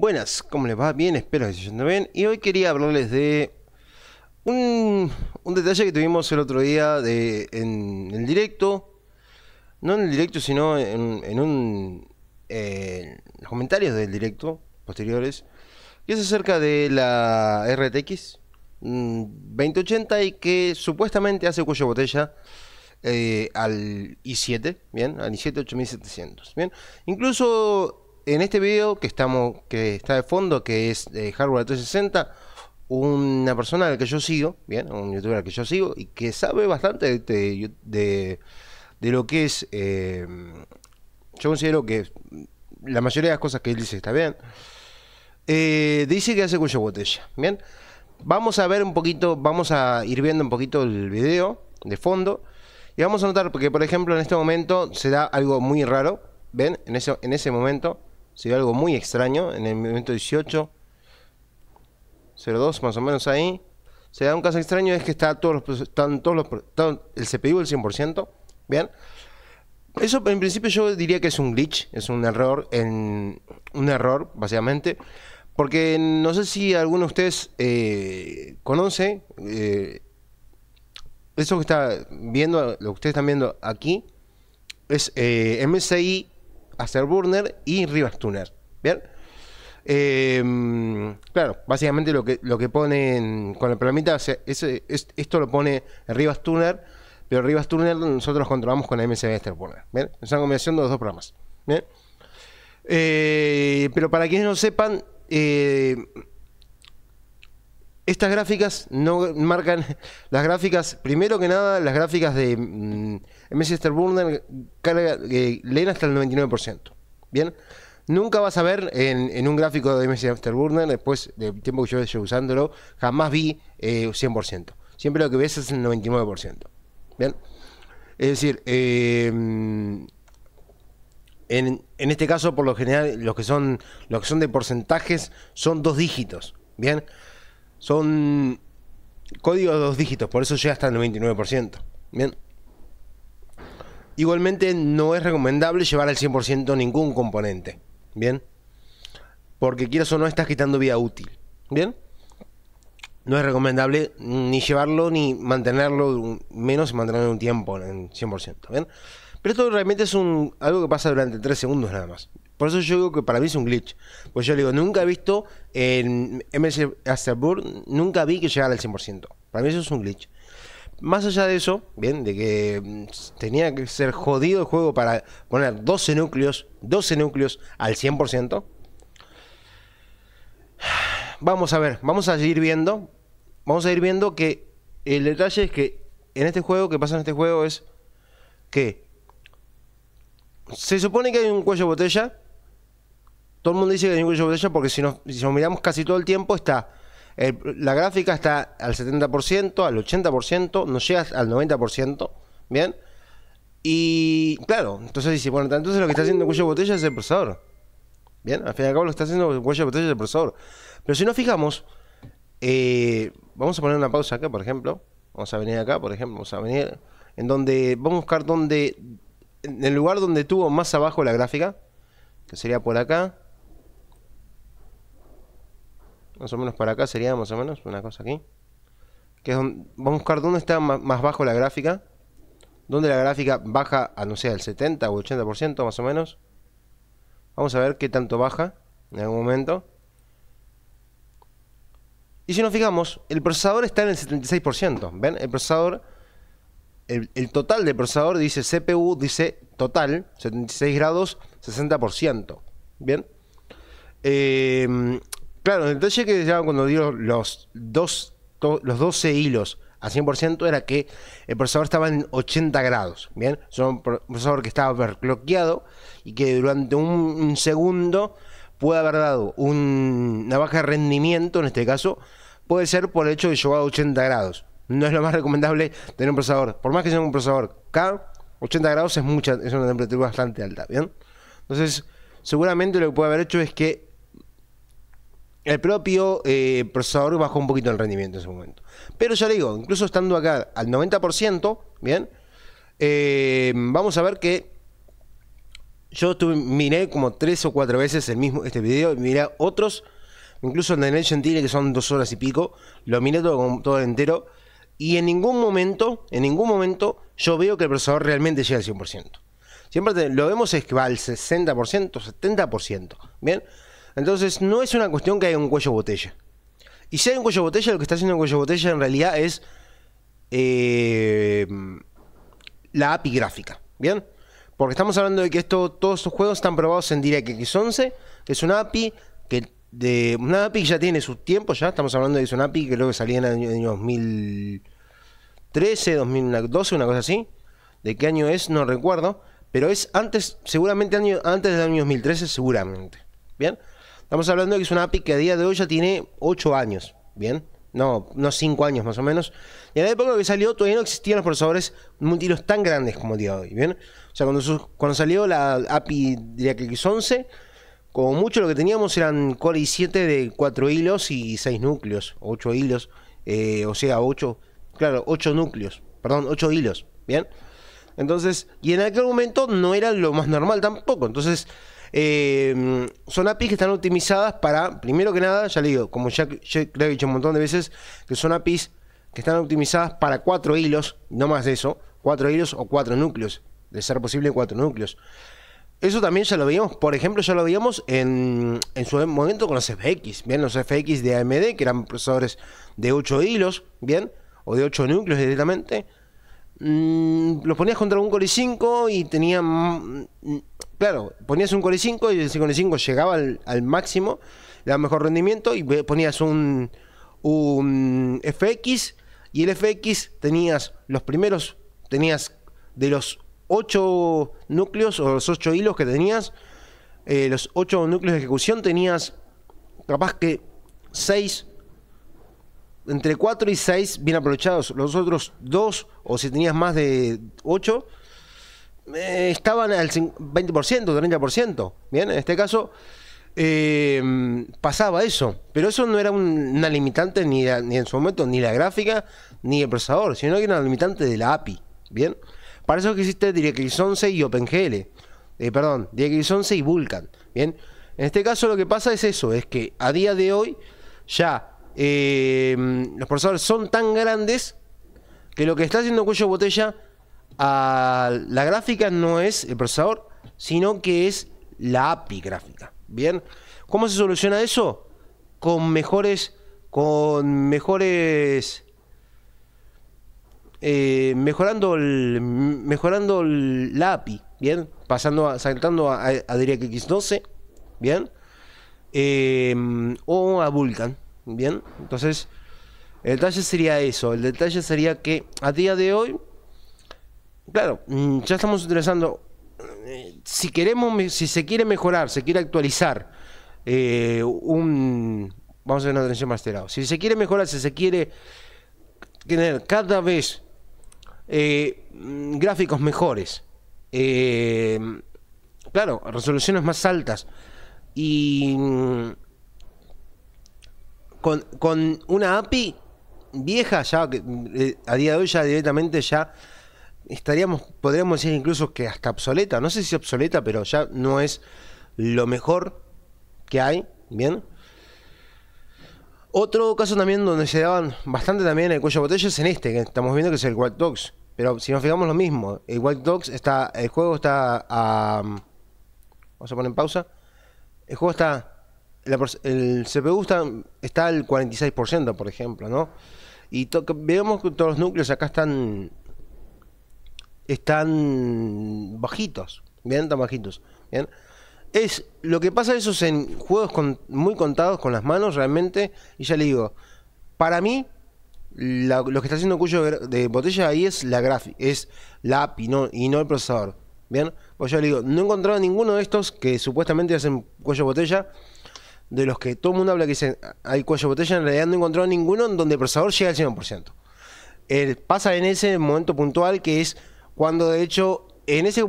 Buenas, ¿cómo les va? Bien, espero que se yendo bien. Y hoy quería hablarles de un, detalle que tuvimos el otro día de, en el directo. No en el directo, sino en, un, en eh, los comentarios del directo posteriores. Que es acerca de la RTX 2080 mm, y que supuestamente hace cuello botella eh, al i7, bien, al i7 8700, bien. Incluso en este video que, estamos, que está de fondo, que es de eh, Hardware 360, una persona al que yo sigo, bien, un youtuber que yo sigo y que sabe bastante de, lo que es. Eh, yo considero que la mayoría de las cosas que él dice está bien. Eh, dice que hace cuello botella, bien. Vamos a ver un poquito, vamos a ir viendo un poquito el video de fondo. Y vamos a notar porque por ejemplo, en este momento se da algo muy raro. ¿Ven? En ese, en ese momento ve algo muy extraño, en el momento 18, 02 más o menos ahí. Se da un caso extraño, es que está todos están todos el CPU el 100%, ¿bien? Eso en principio yo diría que es un glitch, es un error, en, un error básicamente, porque no sé si alguno de ustedes eh, conoce eh, eso que está viendo, lo que ustedes están viendo aquí, es eh, MSI hacer burner y Rivas Tuner. ¿Bien? Em, claro, básicamente lo que, lo que ponen con el programita, es, esto lo pone Rivas Tuner, pero Rivas Tuner nosotros controlamos con MSB Acerburner, este Burner. ¿bien? Es una combinación de los dos programas. ¿bien? Eh, pero para quienes no sepan, eh, estas gráficas no marcan. Las gráficas, primero que nada, las gráficas de. Mm, Manchester Burner eh, leen hasta el 99%. Bien. Nunca vas a ver en, un gráfico de Manchester Burner, después del tiempo que yo llevo usándolo, jamás vi 100%. Eh, Siempre lo que ves es el 99%. Bien. Es decir, em, en, este caso, por lo general, los que son los que de porcentajes son dos dígitos, ¿bien? Son códigos de dos dígitos, por eso llega hasta el 99%, ¿bien? Igualmente no es recomendable llevar al 100% ningún componente. ¿Bien? Porque quieras o no estás quitando vida útil. ¿Bien? No es recomendable ni llevarlo ni mantenerlo, menos mantenerlo un tiempo en 100%. ¿Bien? Pero esto realmente es un, algo que pasa durante 3 segundos nada más. Por eso yo digo que para mí es un glitch. Pues yo digo, nunca he visto en MS Asterburg, nunca vi que llegara al 100%. Para mí eso es un glitch. Más allá de eso, bien, de que mm, tenía que ser jodido el juego para poner 12 núcleos, 12 núcleos al 100%. Vamos a ver, vamos a ir viendo. Vamos a ir viendo que el detalle es que en este juego, que pasa en este juego es que se supone que hay un cuello de botella. Todo el mundo dice que hay un cuello de botella porque si si nos miramos casi todo el tiempo está la gráfica está al 70%, al 80%, no llega al 90%, ¿bien? Y claro, entonces dice, bueno, entonces lo que está haciendo cuello de botella es el procesador. Bien, al fin y al cabo lo está haciendo cuello de botella es el procesador. Pero si nos fijamos, eh, vamos a poner una pausa acá, por ejemplo. Vamos a venir acá, por ejemplo, vamos a venir en donde vamos a buscar donde en el lugar donde tuvo más abajo la gráfica, que sería por acá. Más o menos para acá sería más o menos una cosa aquí. Que vamos a buscar dónde está más, bajo la gráfica. Dónde la gráfica baja a, no sé, al 70 o 80% más o menos. Vamos a ver qué tanto baja en algún momento. Y si nos fijamos, el procesador está en el 76%. ¿Ven? El procesador, el, el total del procesador dice CPU, dice total, 76 grados, 60%. ¿Bien? Eh, Claro, el detalle que ya cuando dio los, dos, los 12 hilos a 100% era que el procesador estaba en 80 grados, ¿bien? Es un procesador que estaba overclockeado y que durante un, segundo puede haber dado una baja de rendimiento, en este caso, puede ser por el hecho de llevar a 80 grados. No es lo más recomendable tener un procesador, por más que sea un procesador K, 80 grados es, mucha, es una temperatura bastante alta, ¿bien? Entonces, seguramente lo que puede haber hecho es que el propio eh, procesador bajó un poquito el rendimiento en ese momento. Pero ya le digo, incluso estando acá al 90%, ¿bien? Eh, vamos a ver que yo miré como tres o cuatro veces el mismo, este video, miré otros, incluso en el Gentile que son dos horas y pico, lo miré todo, entero y en ningún momento, en ningún momento yo veo que el procesador realmente llega al 100%. Siempre lo vemos es que va al 60%, 70%, ¿bien? Entonces, no es una cuestión que haya un cuello botella. Y si hay un cuello botella, lo que está haciendo el cuello botella en realidad es eh, la API gráfica. ¿Bien? Porque estamos hablando de que esto, todos estos juegos están probados en DirectX 11, que es una API que de una API ya tiene su tiempo, ya estamos hablando de que es una API que creo que salía en el año 2013, 2012, una cosa así. ¿De qué año es? No recuerdo. Pero es antes, seguramente antes del año 2013, seguramente. ¿Bien? Estamos hablando de que es una API que a día de hoy ya tiene 8 años, ¿bien? No, no 5 años más o menos. Y en la época que salió todavía no existían los procesadores multilos tan grandes como el día de hoy, ¿bien? O sea, cuando, cuando salió la API de X11, como mucho lo que teníamos eran Core i7 de 4 hilos y 6 núcleos, 8 hilos, eh, o sea, 8, claro, 8 núcleos, perdón, 8 hilos, ¿bien? Entonces, y en aquel momento no era lo más normal tampoco. Entonces, Em, son APIs que están optimizadas para, primero que nada, ya le digo, como ya, he dicho un montón de veces, que son APIs que están optimizadas para cuatro hilos, no más de eso, cuatro hilos o cuatro núcleos, de ser posible cuatro núcleos. Eso también ya lo veíamos, por ejemplo, ya lo veíamos en, en su momento con los FX, bien, los FX de AMD, que eran procesadores de 8 hilos, bien, o de 8 núcleos directamente. Mm, los ponías contra un Core i5 y tenían mm, claro, ponías un core 5 y el core 5 llegaba al, máximo, le daba mejor rendimiento y ponías un, FX y el FX tenías los primeros, tenías de los 8 núcleos o los 8 hilos que tenías, eh, los 8 núcleos de ejecución tenías capaz que 6, entre 4 y 6 bien aprovechados, los otros 2 o si tenías más de 8 eh, estaban al 20%, 30%. Bien, en este caso eh, pasaba eso, pero eso no era una limitante ni, ni en su momento ni la gráfica ni el procesador, sino que era una limitante de la API. Bien, para eso que existe DirectX 11 y OpenGL, eh, perdón, DirectX 11 y Vulkan. Bien, en este caso lo que pasa es eso, es que a día de hoy ya los procesadores son tan grandes que lo que está haciendo cuello botella la gráfica no es el procesador, sino que es la API gráfica. ¿Bien? ¿Cómo se soluciona eso? Con mejores. Con mejores. Eh, mejorando el, mejorando el, la API, ¿bien? Pasando a, saltando a, a DirectX 12, ¿bien? Em, o a Vulkan, ¿bien? Entonces, el detalle sería eso, el detalle sería que a día de hoy claro, mm, ya estamos utilizando, eh, si queremos, si se quiere mejorar, se quiere actualizar eh, un, vamos a tener una atención más masterado, si se quiere mejorar, si se quiere tener cada vez eh, gráficos mejores, claro, resoluciones más altas y mm, con, con una API vieja ya a día de hoy ya directamente ya estaríamos, podríamos decir incluso que hasta obsoleta, no sé si obsoleta, pero ya no es lo mejor que hay, ¿bien? Otro caso también donde se daban bastante también el cuello de botella es en este, que estamos viendo que es el White Dogs. Pero si nos fijamos lo mismo, el White Dogs está, el juego está a... vamos a poner en pausa. El juego está... el CPU está, está al 46%, por ejemplo, ¿no? Y vemos que todos los núcleos acá están están bajitos, bien, tan bajitos, bien. Es lo que pasa esos en juegos con, muy contados con las manos realmente, y ya le digo, para mí lo que está haciendo Cuyo de botella ahí es la gráfica, es la app y no el procesador. Bien, pues yo le digo, no he encontrado ninguno de estos que supuestamente hacen cuello botella, de los que todo el mundo habla que dicen hay cuello botella, en realidad no he encontrado ninguno en donde el procesador llega al 100%. pasa en ese momento puntual que es cuando de hecho, en ese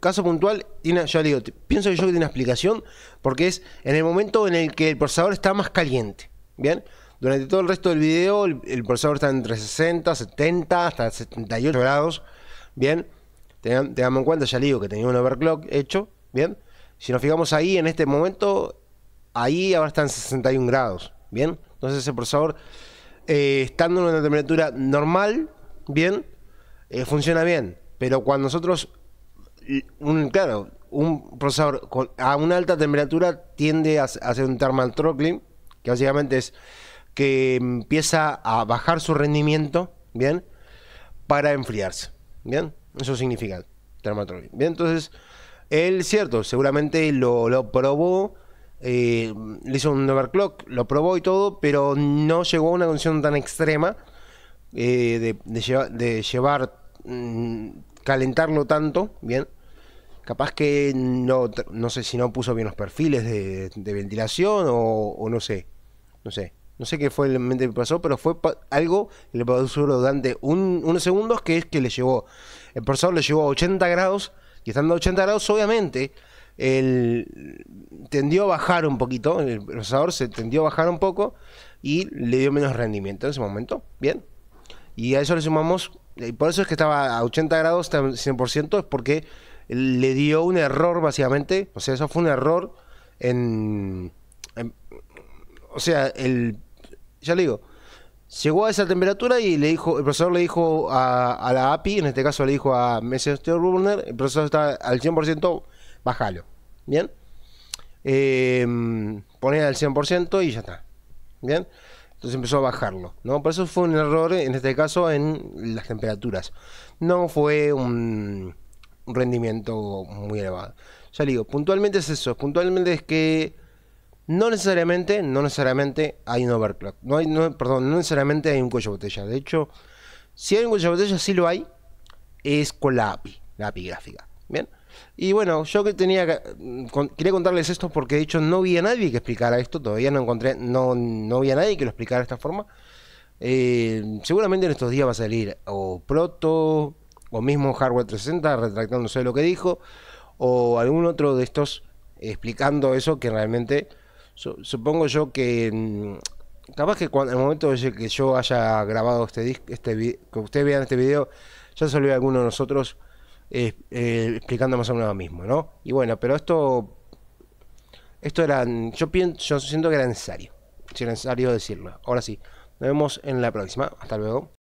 caso puntual, yo digo, pienso que yo que tiene una explicación, porque es en el momento en el que el procesador está más caliente. ¿Bien? Durante todo el resto del video, el, procesador está entre 60, 70, hasta 78 grados. ¿Bien? tengamos en cuenta, ya digo, que tenía un overclock hecho. ¿Bien? Si nos fijamos ahí, en este momento, ahí ahora está en 61 grados. ¿Bien? Entonces ese procesador, eh, estando en una temperatura normal, ¿bien? Eh, funciona bien. Pero cuando nosotros, un, claro, un procesador a una alta temperatura tiende a, hacer un thermal que básicamente es que empieza a bajar su rendimiento, ¿bien? Para enfriarse, ¿bien? Eso significa thermal Bien, entonces, él, cierto, seguramente lo, lo probó, eh, le hizo un overclock, lo probó y todo, pero no llegó a una condición tan extrema eh, de, de, de llevar Mm, calentarlo tanto, bien. Capaz que no, no sé si no puso bien los perfiles de, ventilación o, no sé. No sé. No sé qué fue el mente que pasó, pero fue algo que le pasó durante unos segundos que es que le llevó. El procesador le llevó a 80 grados y estando a 80 grados, obviamente, el, tendió a bajar un poquito. El procesador se tendió a bajar un poco y le dio menos rendimiento en ese momento. Bien. Y a eso le sumamos y por eso es que estaba a 80 grados, 100%, es porque le dio un error, básicamente. O sea, eso fue un error en. o sea, el. Ya le digo. Llegó a esa temperatura y le dijo, el profesor le dijo a, la API, en este caso le dijo a Messenger Burner, el profesor está al 100%, bájalo. ¿Bien? Eh, al 100% y ya está. ¿Bien? Entonces empezó a bajarlo, ¿no? Por eso fue un error, en este caso, en las temperaturas. No fue un, rendimiento muy elevado. Ya digo, puntualmente es eso. Puntualmente es que no necesariamente, no necesariamente hay un overclock. No hay, perdón, no necesariamente hay un cuello de botella. De hecho, si hay un cuello de botella, si lo hay. Es con la API, la API gráfica. Bien. Y bueno, yo que tenía mm, quería contarles esto porque de hecho no vi a nadie que explicara esto, todavía no encontré, no, no vi nadie que lo explicara de esta forma. Eh, seguramente en estos días va a salir o Proto o mismo Hardware 360 retractándose de lo que dijo o algún otro de estos explicando eso que realmente supongo yo que mm, capaz que cuando, el momento de que yo haya grabado este disco, este que ustedes vean este video, ya salió alguno de nosotros eh, explicando más o menos lo mismo, ¿no? Y bueno, pero esto, esto era, yo pienso, yo siento que era necesario, si era necesario decirlo. Ahora sí, nos vemos en la próxima, hasta luego.